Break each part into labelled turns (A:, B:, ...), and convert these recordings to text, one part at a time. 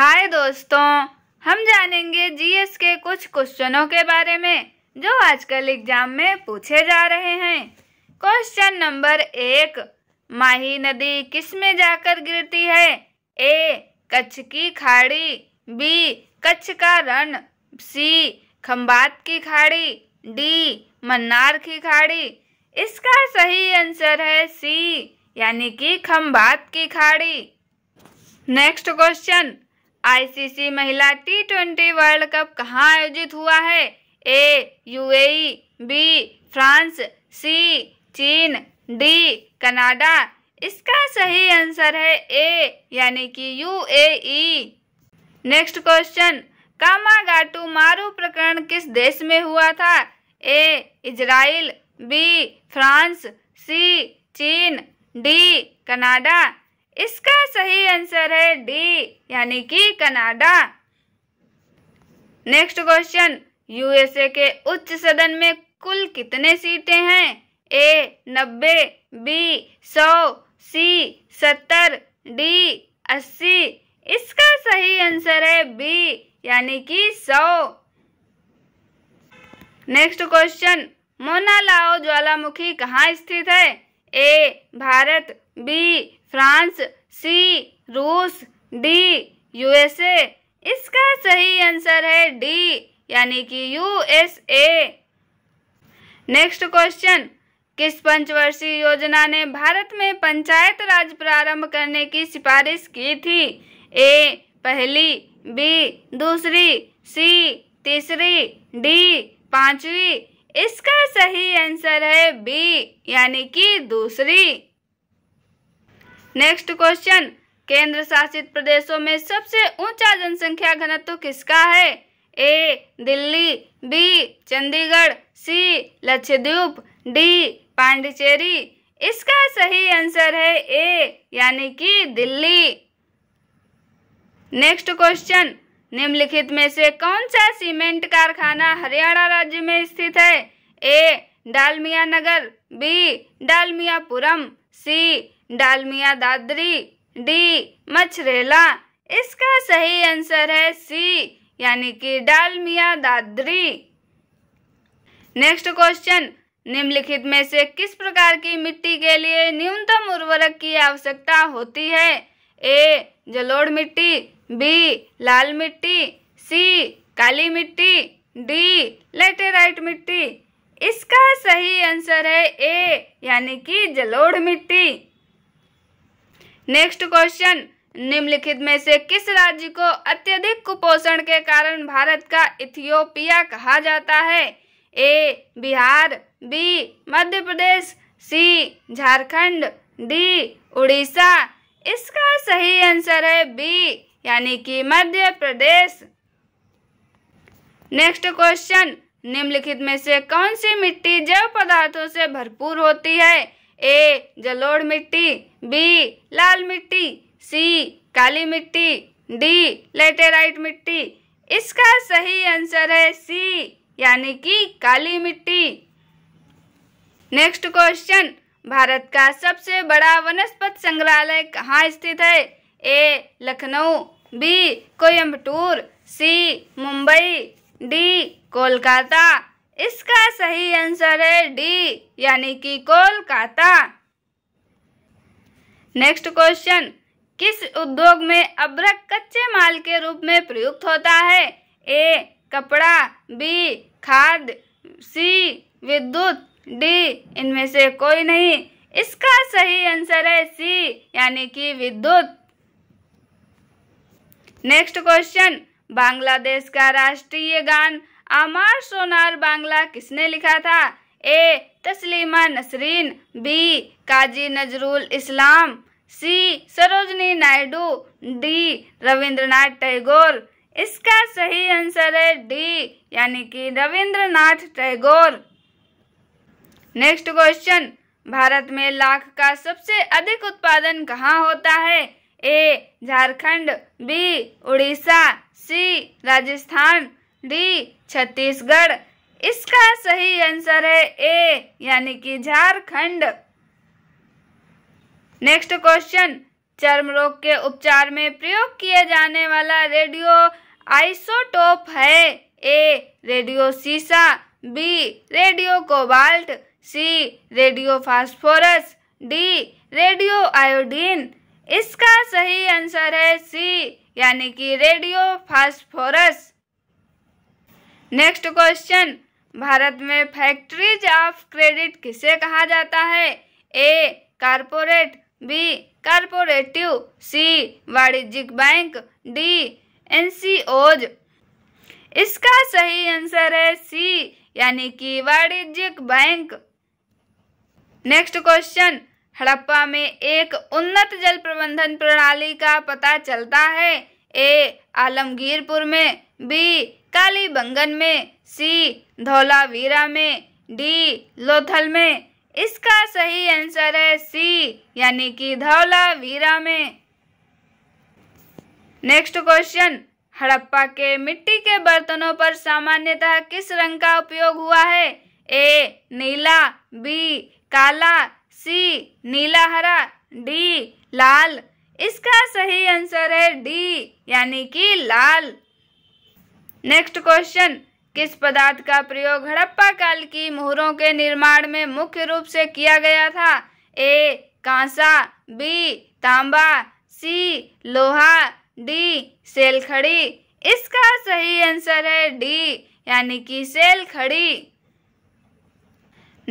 A: हाय दोस्तों हम जानेंगे जीएस के कुछ क्वेश्चनों के बारे में जो आजकल एग्जाम में पूछे जा रहे हैं क्वेश्चन नंबर एक माही नदी किस में जाकर गिरती है ए कच्छ की खाड़ी बी कच्छ का रण सी खम्बात की खाड़ी डी मन्नार की खाड़ी इसका सही आंसर है सी यानी कि खम्बात की खाड़ी नेक्स्ट क्वेश्चन आईसीसी महिला टी ट्वेंटी वर्ल्ड कप कहाँ आयोजित हुआ है A UAE, B France C चीन डी कनाडा इसका सही आंसर है ए यानी कि यूएई। नेक्स्ट क्वेश्चन कामागाटू मारू प्रकरण किस देश में हुआ था A Israel B France C चीन डी कनाडा इसका सही आंसर है डी यानी कि कनाडा नेक्स्ट क्वेश्चन यूएसए के उच्च सदन में कुल कितने सीटें हैं ए नब्बे बी सौ सी सत्तर डी अस्सी इसका सही आंसर है बी यानी कि सौ नेक्स्ट क्वेश्चन मोनालाओ ज्वालामुखी कहाँ स्थित है A Bharat B France C रूस डी यूएसए इसका सही आंसर है डी यानी कि यूएसए नेक्स्ट क्वेश्चन किस पंचवर्षीय योजना ने भारत में पंचायत राज प्रारंभ करने की सिफारिश की थी ए पहली बी दूसरी सी तीसरी डी पांचवी इसका सही आंसर है बी यानी कि दूसरी नेक्स्ट क्वेश्चन केंद्र शासित प्रदेशों में सबसे ऊंचा जनसंख्या घनत्व किसका है A Delhi B Chandigarh C Lakshadweep D Pondicherry इसका सही आंसर है ए यानी कि दिल्ली नेक्स्ट क्वेश्चन निम्नलिखित में से कौन सा सीमेंट कारखाना हरियाणा राज्य में स्थित है A Dalmia Nagar B Dalmiapuram C Dalmia Dadri D Machrela इसका सही आंसर है सी यानी कि डालमिया दादरी नेक्स्ट क्वेश्चन निम्नलिखित में से किस प्रकार की मिट्टी के लिए न्यूनतम उर्वरक की आवश्यकता होती है ए जलोड़ मिट्टी बी लाल मिट्टी सी काली मिट्टी डी लेटेराइट मिट्टी इसका सही आंसर है ए यानी कि जलोड़ मिट्टी नेक्स्ट क्वेश्चन निम्नलिखित में से किस राज्य को अत्यधिक कुपोषण के कारण भारत का इथियोपिया कहा जाता है A Bihar B Madhya Pradesh C Jharkhand D Orissa इसका सही आंसर है बी यानी कि मध्य प्रदेश नेक्स्ट क्वेश्चन निम्नलिखित में से कौन सी मिट्टी जैव पदार्थों से भरपूर होती है ए जलोढ़ मिट्टी बी लाल मिट्टी सी काली मिट्टी डी लेटेराइट मिट्टी इसका सही आंसर है सी यानी कि काली मिट्टी नेक्स्ट क्वेश्चन भारत का सबसे बड़ा वनस्पत संग्रहालय कहाँ स्थित है A Lucknow B Coimbatore C Mumbai D Kolkata इसका सही आंसर है डी यानी कि कोलकाता नेक्स्ट क्वेश्चन किस उद्योग में अब्रक कच्चे माल के रूप में प्रयुक्त होता है ए कपड़ा बी खाद सी विद्युत डी इनमें से कोई नहीं इसका सही आंसर है सी यानी कि विद्युत नेक्स्ट क्वेश्चन बांग्लादेश का राष्ट्रीय गान आमार सोनार बांग्ला किसने लिखा था A Taslima Nasreen B Kazi Nazrul Islam C Sarojini Naidu D Rabindranath Tagore इसका सही आंसर है डी यानी कि रविंद्रनाथ टैगोर नेक्स्ट क्वेश्चन भारत में लाख का सबसे अधिक उत्पादन कहाँ होता है A Jharkhand B Orissa C Rajasthan D Chhattisgarh इसका सही आंसर है ए यानी कि झारखंड नेक्स्ट क्वेश्चन चर्म रोग के उपचार में प्रयोग किया जाने वाला रेडियो आइसोटोप है ए रेडियो सीसा B radio cobalt C radio phosphorus D radio iodine इसका सही आंसर है सी यानी कि radio phosphorus next question Bharat में फैक्ट्रीज ऑफ क्रेडिट किसे कहा जाता है ए कारपोरेट बी कारपोरेटिव सी वाणिज्यिक बैंक डी एनसीओज इसका सही आंसर है सी यानी कि वाणिज्यिक बैंक नेक्स्ट क्वेश्चन हड़प्पा में एक उन्नत जल प्रबंधन प्रणाली का पता चलता है ए आलमगीरपुर में बी कालीबंगन में सी धौलावीरा में डी लोथल में इसका सही आंसर है सी यानी कि धौलावीरा में नेक्स्ट क्वेश्चन हड़प्पा के मिट्टी के बर्तनों पर सामान्यतः किस रंग का उपयोग हुआ है ए नीला बी काला सी नीला हरा डी लाल इसका सही आंसर है डी यानी कि लाल नेक्स्ट क्वेश्चन किस पदार्थ का प्रयोग हड़प्पा काल की मुहरों के निर्माण में मुख्य रूप से किया गया था ए कांसा बी तांबा सी लोहा डी सेल खड़ी इसका सही आंसर है डी यानी कि सेल खड़ी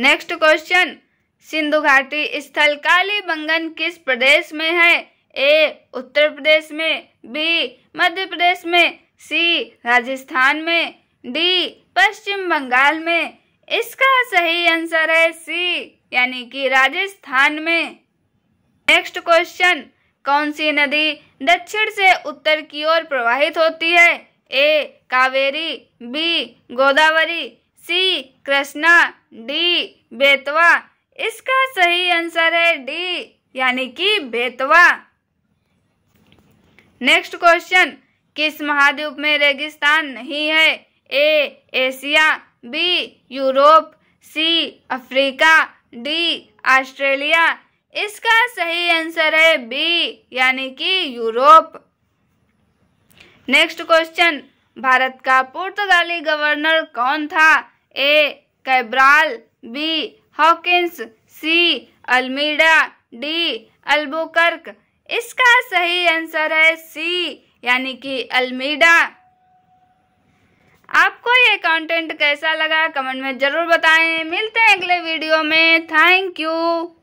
A: नेक्स्ट क्वेश्चन सिंधु घाटी स्थल काली बंगन किस प्रदेश में है ए उत्तर प्रदेश में बी मध्य प्रदेश में सी राजस्थान में डी पश्चिम बंगाल में इसका सही आंसर है सी यानी कि राजस्थान में नेक्स्ट क्वेश्चन कौन सी नदी दक्षिण से उत्तर की ओर प्रवाहित होती है A Kaveri B Godavari C Krishna D Betwa इसका सही आंसर है डी यानी कि बेतवा नेक्स्ट क्वेश्चन किस महाद्वीप में रेगिस्तान नहीं है A Asia B Europe C Africa D Australia इसका सही आंसर है बी यानी कि यूरोप नेक्स्ट क्वेश्चन भारत का पुर्तगाली गवर्नर कौन था A Cabral B Hawkins C Almeida D Albuquerque इसका सही आंसर है सी यानी कि अलमीडा आपको ये कंटेंट कैसा लगा कमेंट में ज़रूर बताएं मिलते हैं अगले वीडियो में थैंक यू